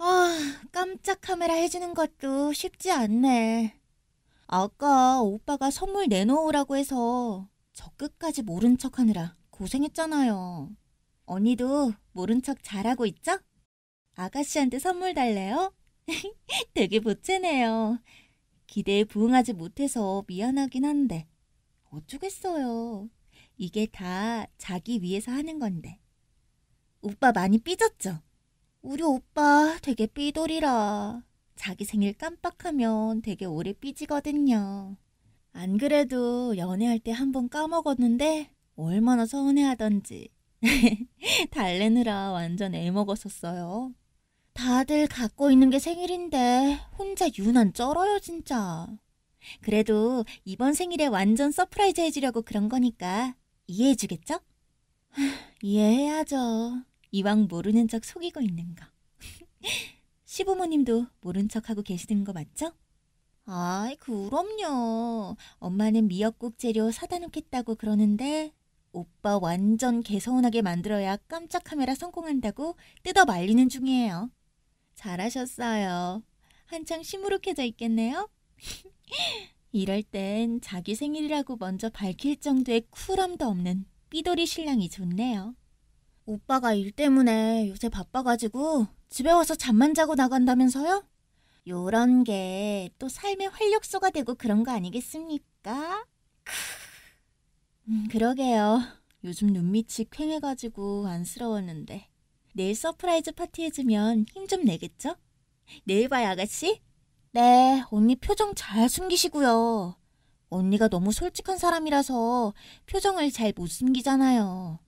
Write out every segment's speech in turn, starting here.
아, 깜짝 카메라 해주는 것도 쉽지 않네. 아까 오빠가 선물 내놓으라고 해서 저 끝까지 모른 척 하느라 고생했잖아요. 언니도 모른 척 잘하고 있죠? 아가씨한테 선물 달래요? 되게 보채네요. 기대에 부응하지 못해서 미안하긴 한데 어쩌겠어요. 이게 다 자기 위해서 하는 건데. 오빠 많이 삐졌죠? 우리 오빠 되게 삐돌이라. 자기 생일 깜빡하면 되게 오래 삐지거든요. 안 그래도 연애할 때 한 번 까먹었는데 얼마나 서운해하던지. 달래느라 완전 애먹었었어요. 다들 갖고 있는 게 생일인데 혼자 유난 쩔어요 진짜. 그래도 이번 생일에 완전 서프라이즈 해주려고 그런 거니까 이해해 주겠죠? 이해해야죠. 이왕 모르는 척 속이고 있는 거. 시부모님도 모른 척하고 계시는 거 맞죠? 아이, 그럼요. 엄마는 미역국 재료 사다 놓겠다고 그러는데 오빠 완전 개서운하게 만들어야 깜짝 카메라 성공한다고 뜯어 말리는 중이에요. 잘하셨어요. 한창 시무룩해져 있겠네요. 이럴 땐 자기 생일이라고 먼저 밝힐 정도의 쿨함도 없는 삐돌이 신랑이 좋네요. 오빠가 일 때문에 요새 바빠가지고 집에 와서 잠만 자고 나간다면서요? 요런 게 또 삶의 활력소가 되고 그런 거 아니겠습니까? 크... 음, 그러게요. 요즘 눈밑이 퀭해가지고 안쓰러웠는데 내일 서프라이즈 파티 해주면 힘 좀 내겠죠? 내일 봐요 아가씨. 네, 언니 표정 잘 숨기시고요. 언니가 너무 솔직한 사람이라서 표정을 잘 못 숨기잖아요.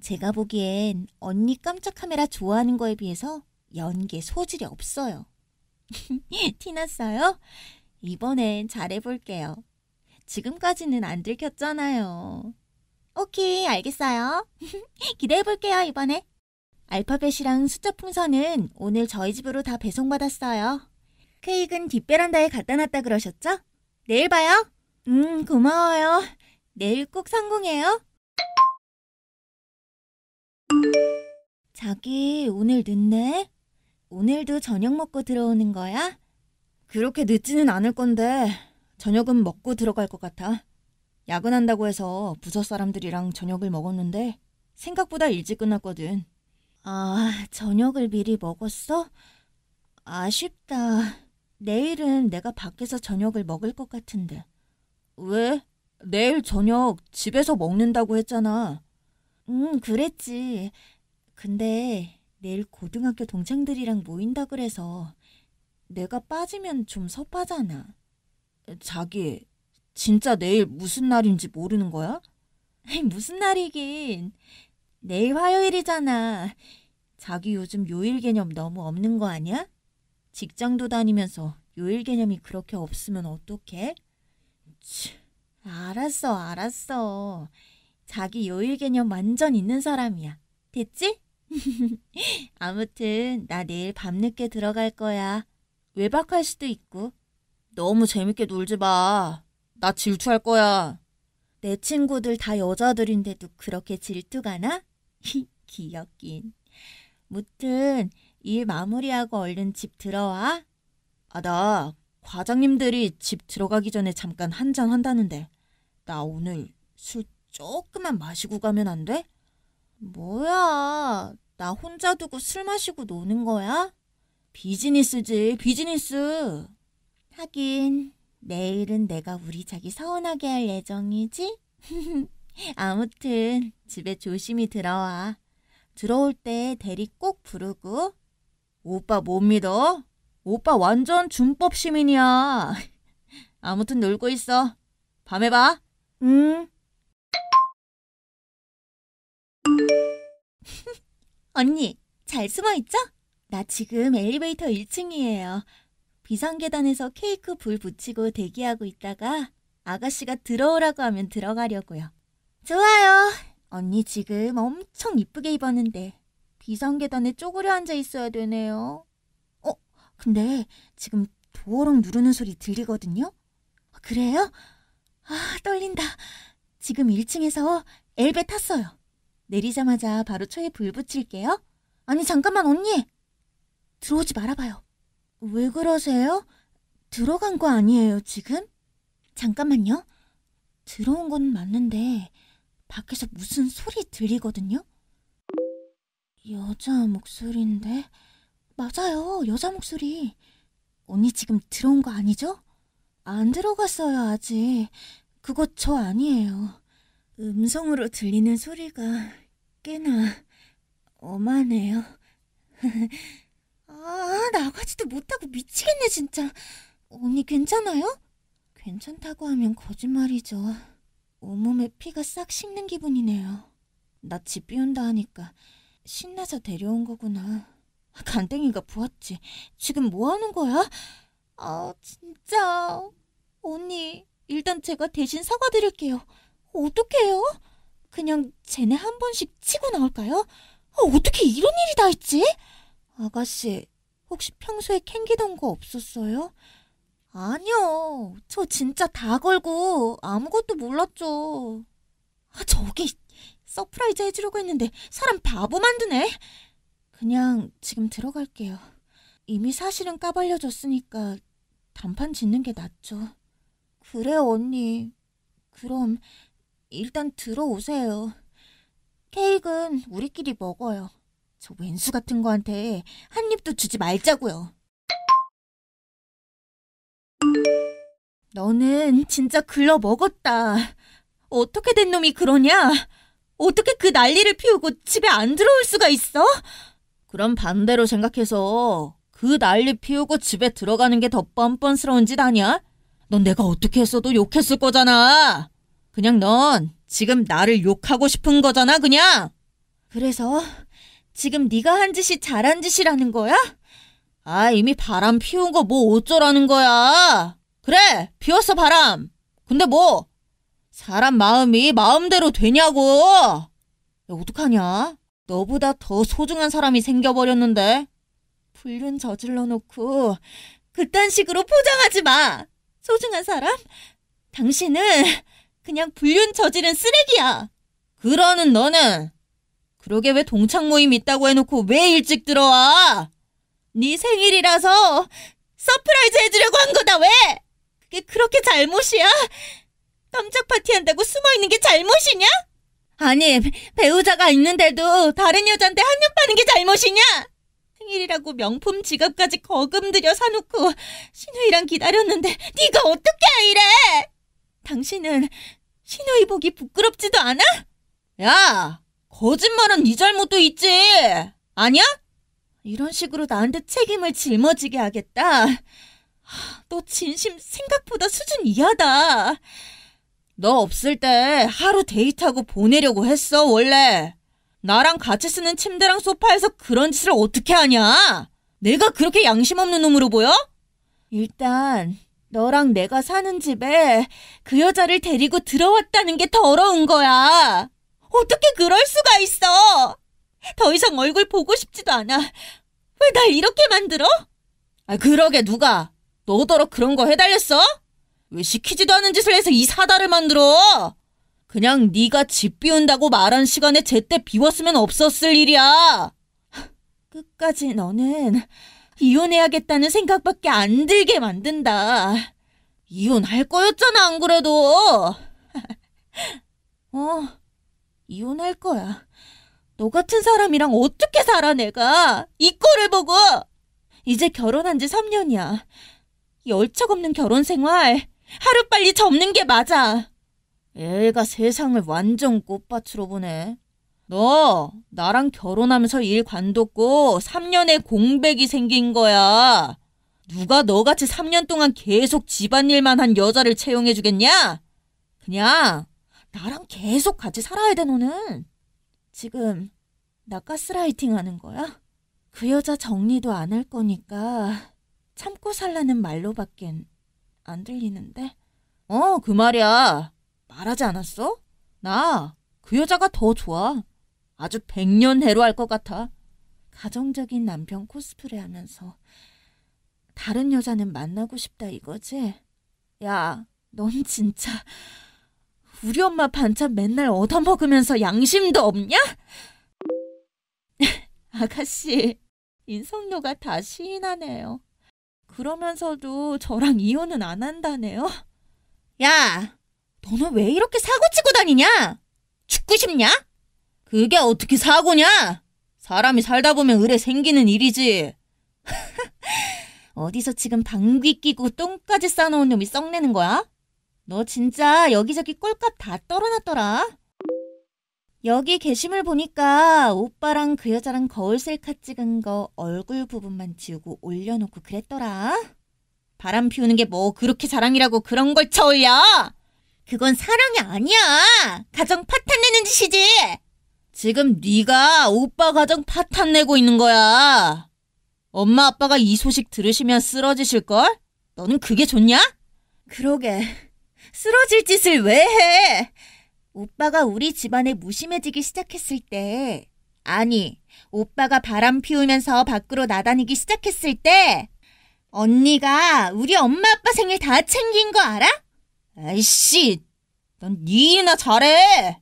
제가 보기엔 언니 깜짝 카메라 좋아하는 거에 비해서 연기에 소질이 없어요. 티났어요? 이번엔 잘해볼게요. 지금까지는 안 들켰잖아요. 오케이, 알겠어요. 기대해볼게요, 이번에. 알파벳이랑 숫자 풍선은 오늘 저희 집으로 다 배송받았어요. 케이크는 뒷베란다에 갖다 놨다 그러셨죠? 내일 봐요. 음, 고마워요. 내일 꼭 성공해요. 자기, 오늘 늦네? 오늘도 저녁 먹고 들어오는 거야? 그렇게 늦지는 않을 건데, 저녁은 먹고 들어갈 것 같아. 야근한다고 해서 부서 사람들이랑 저녁을 먹었는데, 생각보다 일찍 끝났거든. 아, 저녁을 미리 먹었어? 아쉽다. 내일은 내가 밖에서 저녁을 먹을 것 같은데. 왜? 내일 저녁 집에서 먹는다고 했잖아. 응, 그랬지. 근데 내일 고등학교 동창들이랑 모인다 그래서 내가 빠지면 좀 섭하잖아. 자기, 진짜 내일 무슨 날인지 모르는 거야? 무슨 날이긴. 내일 화요일이잖아. 자기 요즘 요일 개념 너무 없는 거 아니야? 직장도 다니면서 요일 개념이 그렇게 없으면 어떡해? 치, 알았어, 알았어. 자기 요일 개념 완전 있는 사람이야. 됐지? 아무튼 나 내일 밤늦게 들어갈 거야. 외박할 수도 있고. 너무 재밌게 놀지 마. 나 질투할 거야. 내 친구들 다 여자들인데도 그렇게 질투가 나? 귀엽긴. 무튼 일 마무리하고 얼른 집 들어와. 아, 나 과장님들이 집 들어가기 전에 잠깐 한잔 한다는데 나 오늘 술 조금만 마시고 가면 안 돼? 뭐야, 나 혼자 두고 술 마시고 노는 거야? 비즈니스지, 비즈니스. 하긴 내일은 내가 우리 자기 서운하게 할 예정이지? 아무튼 집에 조심히 들어와. 들어올 때 대리 꼭 부르고 오빠 못 믿어? 오빠 완전 준법 시민이야. 아무튼 놀고 있어. 밤에 봐. 응. 언니, 잘 숨어 있죠? 나 지금 엘리베이터 1층이에요. 비상계단에서 케이크 불 붙이고 대기하고 있다가 아가씨가 들어오라고 하면 들어가려고요. 좋아요. 언니 지금 엄청 이쁘게 입었는데 비상계단에 쪼그려 앉아 있어야 되네요. 어, 근데 지금 도어롱 누르는 소리 들리거든요? 그래요? 아, 떨린다. 지금 1층에서 엘베 탔어요. 내리자마자 바로 초에 불 붙일게요. 아니, 잠깐만, 언니! 들어오지 말아봐요. 왜 그러세요? 들어간 거 아니에요, 지금? 잠깐만요. 들어온 건 맞는데, 밖에서 무슨 소리 들리거든요? 여자 목소리인데? 맞아요, 여자 목소리. 언니 지금 들어온 거 아니죠? 안 들어갔어요, 아직. 그거 저 아니에요. 음성으로 들리는 소리가 꽤나 엄하네요. 아, 나가지도 못하고 미치겠네, 진짜. 언니 괜찮아요? 괜찮다고 하면 거짓말이죠. 온몸에 피가 싹 식는 기분이네요. 나 집 비운다 하니까 신나서 데려온 거구나. 간땡이가 부었지. 지금 뭐 하는 거야? 아, 진짜. 언니, 일단 제가 대신 사과드릴게요. 어떡해요? 그냥 쟤네 한 번씩 치고 나올까요? 아, 어떻게 이런 일이 다 있지? 아가씨, 혹시 평소에 캥기던 거 없었어요? 아니요. 저 진짜 다 걸고 아무것도 몰랐죠. 아, 저게 서프라이즈 해주려고 했는데 사람 바보 만드네. 그냥 지금 들어갈게요. 이미 사실은 까발려졌으니까 단판 짓는 게 낫죠. 그래 언니. 그럼 일단 들어오세요. 케이크는 우리끼리 먹어요. 저 왼수 같은 거한테 한 입도 주지 말자고요. 너는 진짜 글러 먹었다. 어떻게 된 놈이 그러냐? 어떻게 그 난리를 피우고 집에 안 들어올 수가 있어? 그럼 반대로 생각해서 그 난리 피우고 집에 들어가는 게 더 뻔뻔스러운 짓 아니야? 넌 내가 어떻게 했어도 욕했을 거잖아. 그냥 넌 지금 나를 욕하고 싶은 거잖아, 그냥. 그래서 지금 네가 한 짓이 잘한 짓이라는 거야? 아, 이미 바람 피운 거 뭐 어쩌라는 거야. 그래, 비웠어 바람. 근데 뭐 사람 마음이 마음대로 되냐고! 야, 어떡하냐? 너보다 더 소중한 사람이 생겨버렸는데. 불륜 저질러 놓고, 그딴 식으로 포장하지 마! 소중한 사람? 당신은 그냥 불륜 저지른 쓰레기야! 그러는 너는! 그러게 왜 동창 모임 있다고 해놓고 왜 일찍 들어와? 네 생일이라서 서프라이즈 해주려고 한 거다 왜? 그게 그렇게 잘못이야? 깜짝 파티한다고 숨어있는 게 잘못이냐? 아니, 배우자가 있는데도 다른 여잔데 한눈 파는 게 잘못이냐? 생일이라고 명품 지갑까지 거금들여 사놓고 신우이랑 기다렸는데 네가 어떻게 이래? 당신은 신우이 보기 부끄럽지도 않아? 야, 거짓말은 네 잘못도 있지. 아니야? 이런 식으로 나한테 책임을 짊어지게 하겠다. 너 진심 생각보다 수준 이하다. 너 없을 때 하루 데이트하고 보내려고 했어, 원래. 나랑 같이 쓰는 침대랑 소파에서 그런 짓을 어떻게 하냐? 내가 그렇게 양심 없는 놈으로 보여? 일단, 너랑 내가 사는 집에 그 여자를 데리고 들어왔다는 게 더러운 거야. 어떻게 그럴 수가 있어? 더 이상 얼굴 보고 싶지도 않아. 왜 날 이렇게 만들어? 아, 그러게 누가 너더러 그런 거해달렸어 왜 시키지도 않은 짓을 해서 이 사다를 만들어? 그냥 네가 집 비운다고 말한 시간에 제때 비웠으면 없었을 일이야. 끝까지 너는 이혼해야겠다는 생각밖에 안 들게 만든다. 이혼할 거였잖아, 안 그래도. 어, 이혼할 거야. 너 같은 사람이랑 어떻게 살아, 내가? 이 꼴을 보고! 이제 결혼한 지 3년이야. 열척 없는 결혼 생활 하루빨리 접는 게 맞아. 애가 세상을 완전 꽃밭으로 보네. 너 나랑 결혼하면서 일 관뒀고 3년의 공백이 생긴 거야. 누가 너같이 3년 동안 계속 집안일만 한 여자를 채용해 주겠냐? 그냥 나랑 계속 같이 살아야 돼 너는. 지금 나 가스라이팅 하는 거야? 그 여자 정리도 안 할 거니까 참고 살라는 말로밖엔 안 들리는데? 어, 그 말이야. 말하지 않았어? 나 그 여자가 더 좋아. 아주 백년해로 할 것 같아. 가정적인 남편 코스프레 하면서 다른 여자는 만나고 싶다 이거지? 야, 넌 진짜 우리 엄마 반찬 맨날 얻어먹으면서 양심도 없냐? 아가씨, 인성료가 다 시인하네요. 그러면서도 저랑 이혼은 안 한다네요? 야, 너는 왜 이렇게 사고치고 다니냐? 죽고 싶냐? 그게 어떻게 사고냐? 사람이 살다 보면 의뢰 생기는 일이지. 어디서 지금 방귀 끼고 똥까지 싸놓은 놈이 썩내는 거야? 너 진짜 여기저기 꼴값 다 떨어놨더라. 여기 게시물 보니까 오빠랑 그 여자랑 거울 셀카 찍은 거 얼굴 부분만 지우고 올려놓고 그랬더라. 바람 피우는 게 뭐 그렇게 자랑이라고 그런 걸 쳐올려! 그건 사랑이 아니야! 가정 파탄 내는 짓이지! 지금 네가 오빠 가정 파탄 내고 있는 거야. 엄마 아빠가 이 소식 들으시면 쓰러지실걸? 너는 그게 좋냐? 그러게. 쓰러질 짓을 왜 해? 오빠가 우리 집안에 무심해지기 시작했을 때, 아니, 오빠가 바람 피우면서 밖으로 나다니기 시작했을 때, 언니가 우리 엄마 아빠 생일 다 챙긴 거 알아? 아이씨, 넌니 일이나 잘해.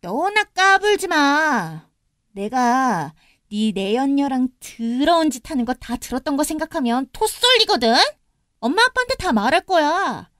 너나 까불지 마. 내가 네 내연녀랑 더러운 짓 하는 거 다 들었던 거 생각하면 토 쏠리거든? 엄마 아빠한테 다 말할 거야.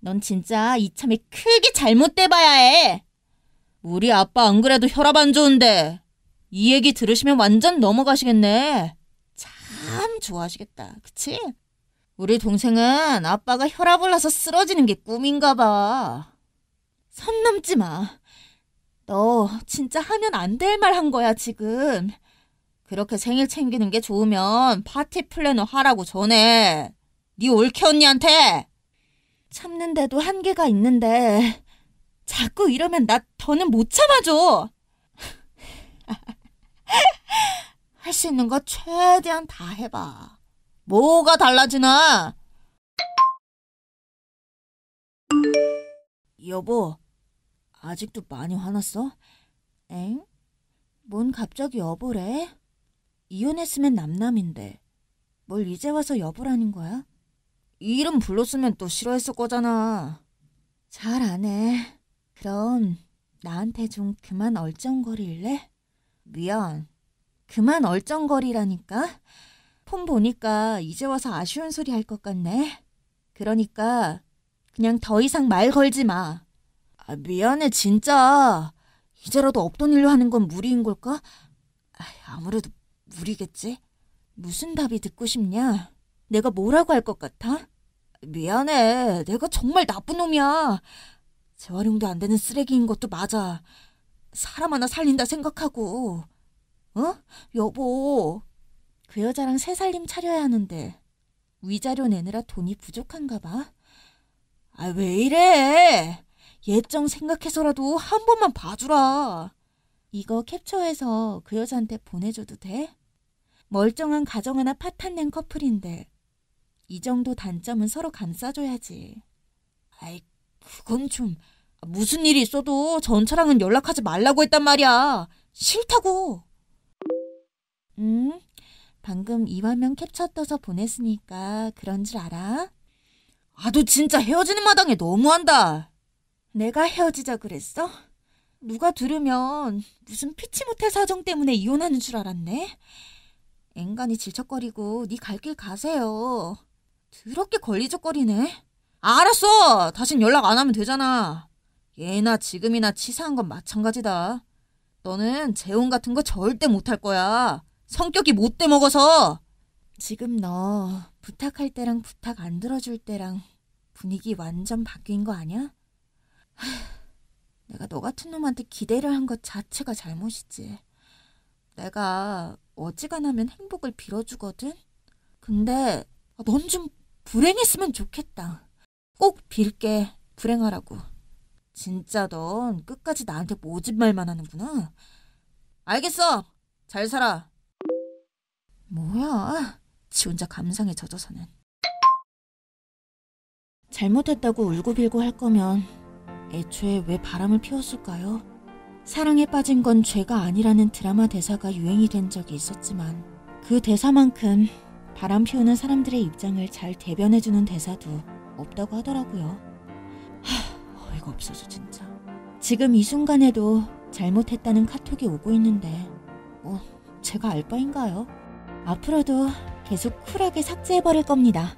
넌 진짜 이참에 크게 잘못돼봐야 해. 우리 아빠 안 그래도 혈압 안 좋은데 이 얘기 들으시면 완전 넘어가시겠네. 참 좋아하시겠다. 그치? 우리 동생은 아빠가 혈압 올라서 쓰러지는 게 꿈인가 봐. 선 넘지 마. 너 진짜 하면 안 될 말 한 거야, 지금. 그렇게 생일 챙기는 게 좋으면 파티 플래너 하라고 전해. 네 올케 언니한테. 참는데도 한계가 있는데 자꾸 이러면 나 더는 못 참아줘. 할 수 있는 거 최대한 다 해봐. 뭐가 달라지나? 여보, 아직도 많이 화났어? 엥? 뭔 갑자기 여보래? 이혼했으면 남남인데 뭘 이제 와서 여보라는 거야? 이름 불렀으면 또 싫어했을 거잖아. 잘 안 해. 그럼 나한테 좀 그만 얼쩡거릴래? 미안. 그만 얼쩡거리라니까? 폰 보니까 이제 와서 아쉬운 소리 할 것 같네. 그러니까 그냥 더 이상 말 걸지 마. 아, 미안해 진짜. 이제라도 없던 일로 하는 건 무리인 걸까? 아무래도 무리겠지. 무슨 답이 듣고 싶냐? 내가 뭐라고 할 것 같아? 미안해. 내가 정말 나쁜 놈이야. 재활용도 안 되는 쓰레기인 것도 맞아. 사람 하나 살린다 생각하고. 어? 여보. 그 여자랑 새 살림 차려야 하는데 위자료 내느라 돈이 부족한가 봐. 아, 왜 이래? 예정 생각해서라도 한 번만 봐주라. 이거 캡처해서 그 여자한테 보내줘도 돼? 멀쩡한 가정 하나 파탄 낸 커플인데 이 정도 단점은 서로 감싸줘야지. 아이, 그건 좀 무슨 일이 있어도 전차랑은 연락하지 말라고 했단 말이야. 싫다고. 응? 방금 이 화면 캡처 떠서 보냈으니까 그런 줄 알아? 아, 너 진짜 헤어지는 마당에 너무한다. 내가 헤어지자 그랬어? 누가 들으면 무슨 피치 못할 사정 때문에 이혼하는 줄 알았네. 앵간히 질척거리고 네 갈 길 가세요. 그렇게 걸리적거리네. 알았어. 다신 연락 안 하면 되잖아. 예나 지금이나 치사한 건 마찬가지다. 너는 재혼 같은 거 절대 못 할 거야. 성격이 못돼 먹어서. 지금 너 부탁할 때랑 부탁 안 들어줄 때랑 분위기 완전 바뀐 거 아니야? 내가 너 같은 놈한테 기대를 한 것 자체가 잘못이지. 내가 어지간하면 행복을 빌어주거든? 근데 아, 넌좀 불행했으면 좋겠다. 꼭 빌게 불행하라고. 진짜 넌 끝까지 나한테 모집말만 하는구나. 알겠어. 잘 살아. 뭐야. 지 혼자 감상에 젖어서는. 잘못했다고 울고빌고 할 거면 애초에 왜 바람을 피웠을까요? 사랑에 빠진 건 죄가 아니라는 드라마 대사가 유행이 된 적이 있었지만 그 대사만큼 바람 피우는 사람들의 입장을 잘 대변해주는 대사도 없다고 하더라고요. 하, 어이가 없어서 진짜. 지금 이 순간에도 잘못했다는 카톡이 오고 있는데, 뭐, 제가 알바인가요? 앞으로도 계속 쿨하게 삭제해버릴 겁니다.